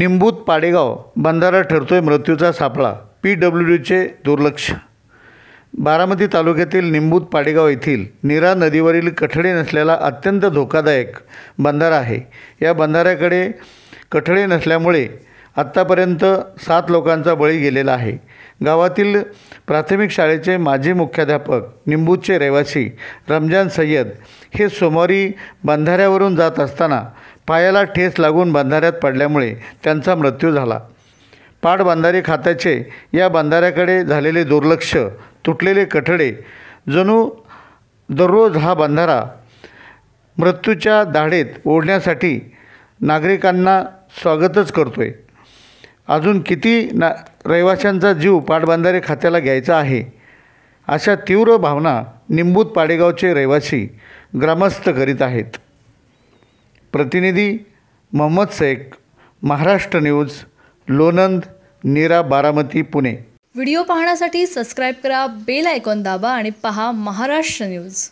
निंबूत पाडेगाव बंधारा ठरतोय मृत्यूचा सापळा पी डब्ल्यू डीचे दुर्लक्ष बारामती तालुक्यातील निंबूत पाडेगाव येथील नीरा नदीवरील कठडे नसलेला अत्यंत धोकादायक बंधारा आहे या बंधाऱ्याकडे कठडे नसल्यामुळे आत्तापर्यंत सात लोकांचा बळी गेलेला आहे गावातील प्राथमिक शाळेचे माजी मुख्याध्यापक निंबूचे रहिवासी रमजान सय्यद हे सोमवारी बंधाऱ्यावरून जात असताना पायाला ठेस लागून बंधाऱ्यात पडल्यामुळे त्यांचा मृत्यू झाला पाटबंधारे खात्याचे या बंधाऱ्याकडे झालेले दुर्लक्ष तुटलेले कठडे जणू दररोज हा बंधारा मृत्यूच्या दाढेत ओढण्यासाठी नागरिकांना स्वागतच करतोय अजून किती ना रहिवाशांचा जीव पाटबंधारे खात्याला घ्यायचा आहे अशा तीव्र भावना निंबूत पाडेगावचे रहिवासी ग्रामस्थ करीत आहेत प्रतिनिधी मोहम्मद शेख महाराष्ट्र न्यूज लोणंद नीरा बारामती पुणे व्हिडिओ पाहण्यासाठी सबस्क्राईब करा बेल आयकॉन दाबा आणि पहा महाराष्ट्र न्यूज